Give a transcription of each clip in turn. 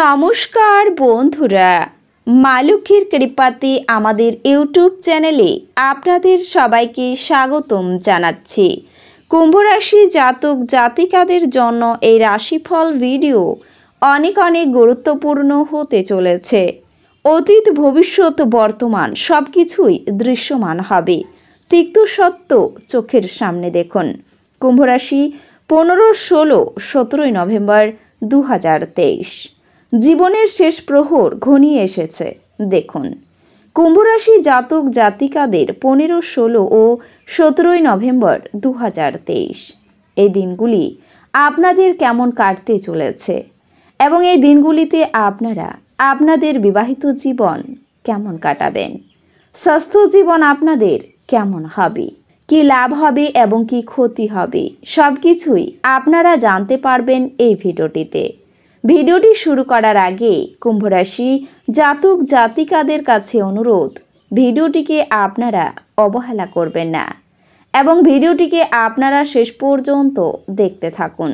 নমস্কার বন্ধুরা মা কৃপাতে আমাদের ইউটিউব চ্যানেলে আপনাদের সবাইকে স্বাগতম জানাচ্ছি কুম্ভরাশি জাতক জাতিকাদের জন্য এই রাশিফল ভিডিও অনেক অনেক গুরুত্বপূর্ণ হতে চলেছে অতীত ভবিষ্যৎ বর্তমান সব কিছুই দৃশ্যমান হবে তিক্ত সত্য চোখের সামনে দেখুন কুম্ভরাশি পনেরো ষোলো সতেরোই নভেম্বর দু হাজার তেইশ জীবনের শেষ প্রহর ঘনিয়ে এসেছে দেখুন কুম্ভরাশি জাতক জাতিকাদের পনেরো ষোলো ও সতেরোই নভেম্বর দু এই দিনগুলি আপনাদের কেমন কাটতে চলেছে এবং এই দিনগুলিতে আপনারা আপনাদের বিবাহিত জীবন কেমন কাটাবেন স্বাস্থ্য জীবন আপনাদের কেমন হবে কি লাভ হবে এবং কি ক্ষতি হবে সব কিছুই আপনারা জানতে পারবেন এই ভিডিওটিতে ভিডিওটি শুরু করার আগে কুম্ভরাশি জাতক জাতিকাদের কাছে অনুরোধ ভিডিওটিকে আপনারা অবহেলা করবেন না এবং ভিডিওটিকে আপনারা শেষ পর্যন্ত দেখতে থাকুন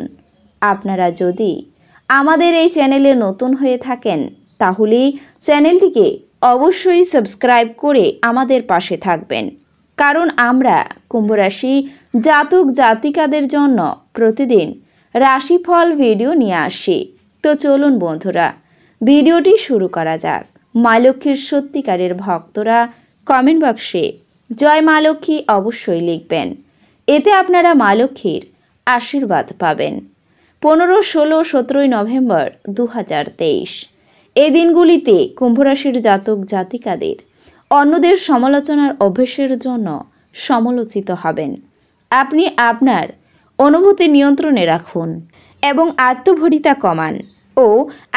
আপনারা যদি আমাদের এই চ্যানেলে নতুন হয়ে থাকেন তাহলে চ্যানেলটিকে অবশ্যই সাবস্ক্রাইব করে আমাদের পাশে থাকবেন কারণ আমরা কুম্ভরাশি জাতক জাতিকাদের জন্য প্রতিদিন রাশিফল ভিডিও নিয়ে আসি তো চলুন বন্ধুরা ভিডিওটি শুরু করা যাক মা লক্ষ্মীর সত্যিকারের ভক্তরা কমেন্ট বক্সে জয় মা লক্ষ্মী অবশ্যই লিখবেন এতে আপনারা মা লক্ষ্মীর আশীর্বাদ পাবেন পনেরো ষোলো সতেরোই নভেম্বর দু হাজার তেইশ এ দিনগুলিতে কুম্ভরাশির জাতক জাতিকাদের অন্যদের সমালোচনার অভ্যেসের জন্য সমালোচিত হবেন আপনি আপনার অনুভূতি নিয়ন্ত্রণে রাখুন এবং আত্মভরিতা কমান ও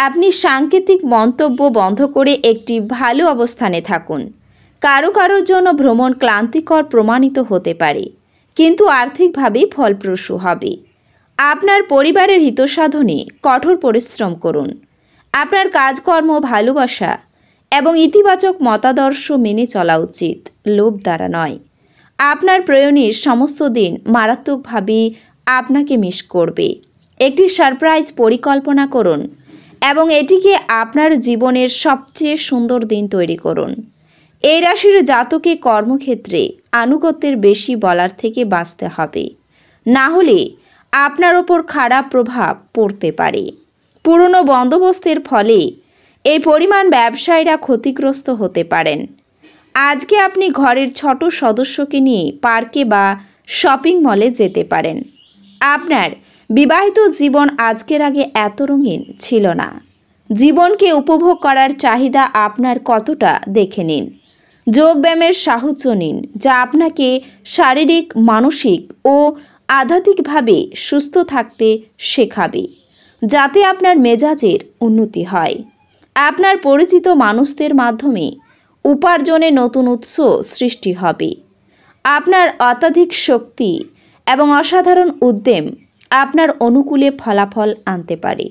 আপনি সাংকেতিক মন্তব্য বন্ধ করে একটি ভালো অবস্থানে থাকুন কারো কারোর জন্য ভ্রমণ ক্লান্তিকর প্রমাণিত হতে পারে কিন্তু আর্থিকভাবে ফলপ্রসূ হবে আপনার পরিবারের হিতসাধনে কঠোর পরিশ্রম করুন আপনার কাজকর্ম ভালোবাসা এবং ইতিবাচক মতাদর্শ মেনে চলা উচিত লোভ দ্বারা নয় আপনার প্রয়োনের সমস্ত দিন মারাত্মকভাবে আপনাকে মিস করবে একটি সারপ্রাইজ পরিকল্পনা করুন এবং এটিকে আপনার জীবনের সবচেয়ে সুন্দর দিন তৈরি করুন এই রাশির জাতকে কর্মক্ষেত্রে আনুগত্যের বেশি বলার থেকে বাঁচতে হবে না হলে আপনার ওপর খারাপ প্রভাব পড়তে পারে পুরনো বন্দোবস্তের ফলে এই পরিমাণ ব্যবসায়ীরা ক্ষতিগ্রস্ত হতে পারেন আজকে আপনি ঘরের ছোট সদস্যকে নিয়ে পার্কে বা শপিং মলে যেতে পারেন আপনার বিবাহিত জীবন আজকের আগে এত রঙিন ছিল না জীবনকে উপভোগ করার চাহিদা আপনার কতটা দেখে নিন যোগব্যায়ামের সাহায্য নিন যা আপনাকে শারীরিক মানসিক ও আধ্যাত্মিকভাবে সুস্থ থাকতে শেখাবে যাতে আপনার মেজাজের উন্নতি হয় আপনার পরিচিত মানুষদের মাধ্যমে উপার্জনে নতুন উৎস সৃষ্টি হবে আপনার অত্যাধিক শক্তি এবং অসাধারণ উদ্যম আপনার অনুকূলে ফলাফল আনতে পারে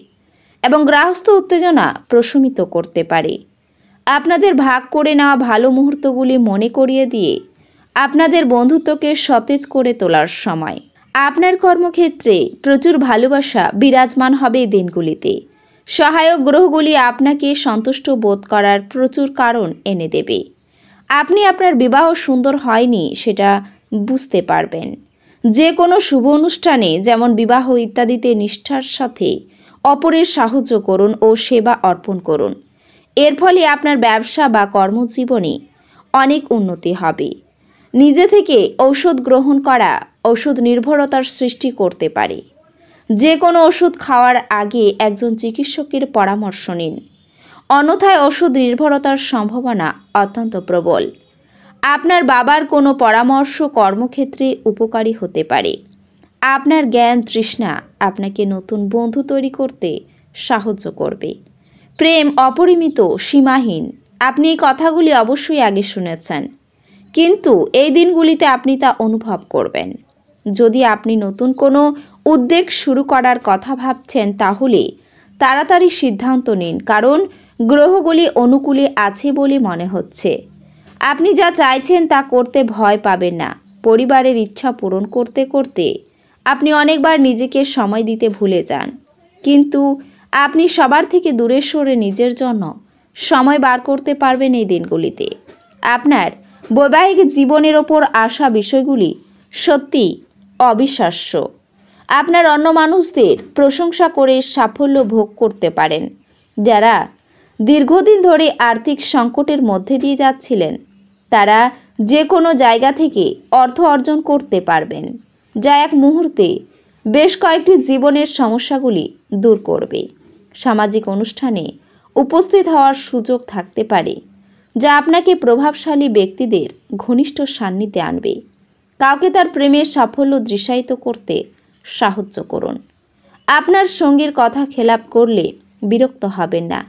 এবং গ্রাহস্থ উত্তেজনা প্রশমিত করতে পারে আপনাদের ভাগ করে নেওয়া ভালো মুহূর্তগুলি মনে করিয়ে দিয়ে আপনাদের বন্ধুত্বকে সতেজ করে তোলার সময় আপনার কর্মক্ষেত্রে প্রচুর ভালোবাসা বিরাজমান হবে দিনগুলিতে সহায়ক গ্রহগুলি আপনাকে সন্তুষ্ট বোধ করার প্রচুর কারণ এনে দেবে আপনি আপনার বিবাহ সুন্দর হয়নি সেটা বুঝতে পারবেন যে কোনো শুভ অনুষ্ঠানে যেমন বিবাহ ইত্যাদিতে নিষ্ঠার সাথে অপরের সাহায্য করুন ও সেবা অর্পণ করুন এর ফলে আপনার ব্যবসা বা কর্মজীবনে অনেক উন্নতি হবে নিজে থেকে ঔষধ গ্রহণ করা ঔষধ নির্ভরতার সৃষ্টি করতে পারে যে কোনো ওষুধ খাওয়ার আগে একজন চিকিৎসকের পরামর্শ নিন অন্যথায় ওষুধ নির্ভরতার সম্ভাবনা অত্যন্ত প্রবল আপনার বাবার কোনো পরামর্শ কর্মক্ষেত্রে উপকারী হতে পারে আপনার জ্ঞান তৃষ্ণা আপনাকে নতুন বন্ধু তৈরি করতে সাহায্য করবে প্রেম অপরিমিত সীমাহীন আপনি এই কথাগুলি অবশ্যই আগে শুনেছেন কিন্তু এই দিনগুলিতে আপনি তা অনুভব করবেন যদি আপনি নতুন কোনো উদ্যোগ শুরু করার কথা ভাবছেন তাহলে তাড়াতাড়ি সিদ্ধান্ত নিন কারণ গ্রহগুলি অনুকূলে আছে বলে মনে হচ্ছে আপনি যা চাইছেন তা করতে ভয় পাবেন না পরিবারের ইচ্ছা পূরণ করতে করতে আপনি অনেকবার নিজেকে সময় দিতে ভুলে যান কিন্তু আপনি সবার থেকে দূরে সরে নিজের জন্য সময় বার করতে পারবেন এই দিনগুলিতে আপনার বৈবাহিক জীবনের ওপর আসা বিষয়গুলি সত্যি অবিশ্বাস্য আপনার অন্য মানুষদের প্রশংসা করে সাফল্য ভোগ করতে পারেন যারা দীর্ঘদিন ধরে আর্থিক সংকটের মধ্যে দিয়ে যাচ্ছিলেন তারা যে কোনো জায়গা থেকে অর্থ অর্জন করতে পারবেন যা এক মুহূর্তে বেশ কয়েকটি জীবনের সমস্যাগুলি দূর করবে সামাজিক অনুষ্ঠানে উপস্থিত হওয়ার সুযোগ থাকতে পারে যা আপনাকে প্রভাবশালী ব্যক্তিদের ঘনিষ্ঠ সান্নিধ্যে আনবে কাউকে তার প্রেমের সাফল্য দৃশ্যায়িত করতে সাহায্য করুন আপনার সঙ্গীর কথা খেলাপ করলে বিরক্ত হবেন না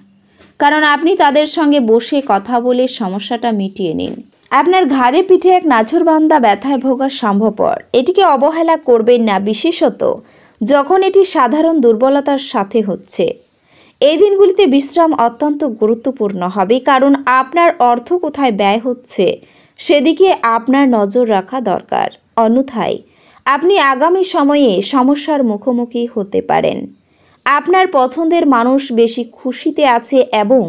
কারণ আপনি তাদের সঙ্গে বসে কথা বলে সমস্যাটা মিটিয়ে নিন আপনার ঘাড়ে পিঠে এক বান্দা ব্যথায় ভোগা সম্ভবপর এটিকে অবহেলা করবেন না বিশেষত যখন এটি সাধারণ দুর্বলতার সাথে হচ্ছে এই দিনগুলিতে বিশ্রাম অত্যন্ত গুরুত্বপূর্ণ হবে কারণ আপনার অর্থ কোথায় ব্যয় হচ্ছে সেদিকে আপনার নজর রাখা দরকার অন্যথায় আপনি আগামী সময়ে সমস্যার মুখোমুখি হতে পারেন আপনার পছন্দের মানুষ বেশি খুশিতে আছে এবং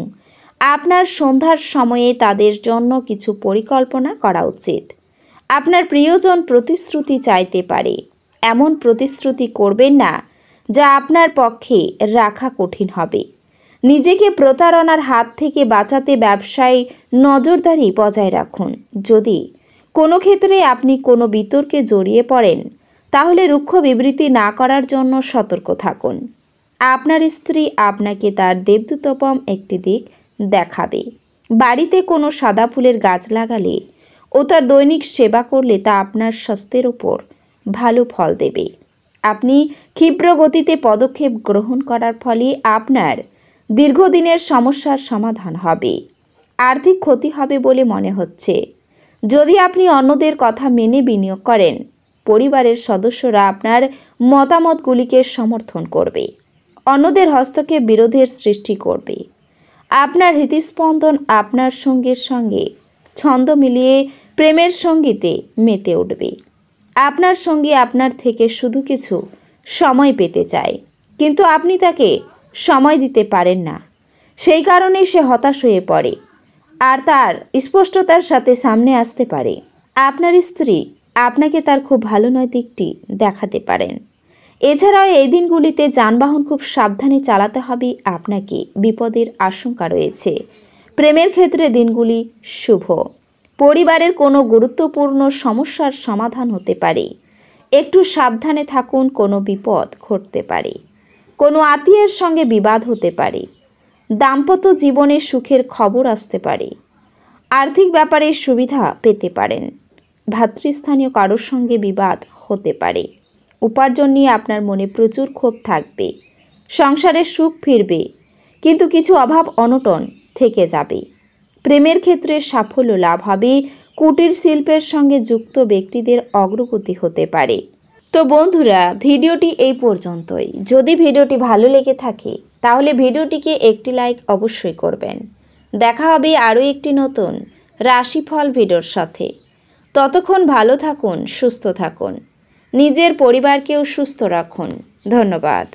আপনার সন্ধ্যার সময়ে তাদের জন্য কিছু পরিকল্পনা করা উচিত আপনার প্রিয়জন প্রতিশ্রুতি চাইতে পারে এমন প্রতিশ্রুতি করবেন না যা আপনার পক্ষে রাখা কঠিন হবে নিজেকে প্রতারণার হাত থেকে বাঁচাতে ব্যবসায় নজরদারি বজায় রাখুন যদি কোনো ক্ষেত্রে আপনি কোনো বিতর্কে জড়িয়ে পড়েন তাহলে রুক্ষ বিবৃতি না করার জন্য সতর্ক থাকুন আপনার স্ত্রী আপনাকে তার দেবদূতপম একটি দিক দেখাবে বাড়িতে কোনো সাদা ফুলের গাছ লাগালে ও তার দৈনিক সেবা করলে তা আপনার স্বাস্থ্যের ওপর ভালো ফল দেবে আপনি ক্ষিপ্র গতিতে পদক্ষেপ গ্রহণ করার ফলে আপনার দীর্ঘদিনের সমস্যার সমাধান হবে আর্থিক ক্ষতি হবে বলে মনে হচ্ছে যদি আপনি অন্যদের কথা মেনে বিনিয়োগ করেন পরিবারের সদস্যরা আপনার মতামতগুলিকে সমর্থন করবে অন্যদের হস্তক্ষেপ বিরোধের সৃষ্টি করবে আপনার হৃদস্পন্দন আপনার সঙ্গীর সঙ্গে ছন্দ মিলিয়ে প্রেমের সঙ্গীতে মেতে উঠবে আপনার সঙ্গে আপনার থেকে শুধু কিছু সময় পেতে চায় কিন্তু আপনি তাকে সময় দিতে পারেন না সেই কারণে সে হতাশ হয়ে পড়ে আর তার স্পষ্টতার সাথে সামনে আসতে পারে আপনার স্ত্রী আপনাকে তার খুব ভালো নয় দিকটি দেখাতে পারেন এছাড়াও এই দিনগুলিতে যানবাহন খুব সাবধানে চালাতে হবে আপনাকে বিপদের আশঙ্কা রয়েছে প্রেমের ক্ষেত্রে দিনগুলি শুভ পরিবারের কোনো গুরুত্বপূর্ণ সমস্যার সমাধান হতে পারে একটু সাবধানে থাকুন কোনো বিপদ ঘটতে পারে কোনো আত্মীয়ের সঙ্গে বিবাদ হতে পারে দাম্পত্য জীবনে সুখের খবর আসতে পারে আর্থিক ব্যাপারে সুবিধা পেতে পারেন ভাতৃস্থানীয় কারোর সঙ্গে বিবাদ হতে পারে উপার্জন নিয়ে আপনার মনে প্রচুর ক্ষোভ থাকবে সংসারে সুখ ফিরবে কিন্তু কিছু অভাব অনটন থেকে যাবে প্রেমের ক্ষেত্রে সাফল্য লাভ হবে কুটির শিল্পের সঙ্গে যুক্ত ব্যক্তিদের অগ্রগতি হতে পারে তো বন্ধুরা ভিডিওটি এই পর্যন্তই যদি ভিডিওটি ভালো লেগে থাকে তাহলে ভিডিওটিকে একটি লাইক অবশ্যই করবেন দেখা হবে আরও একটি নতুন রাশিফল ভিডিওর সাথে ততক্ষণ ভালো থাকুন সুস্থ থাকুন নিজের পরিবারকেও সুস্থ রাখুন ধন্যবাদ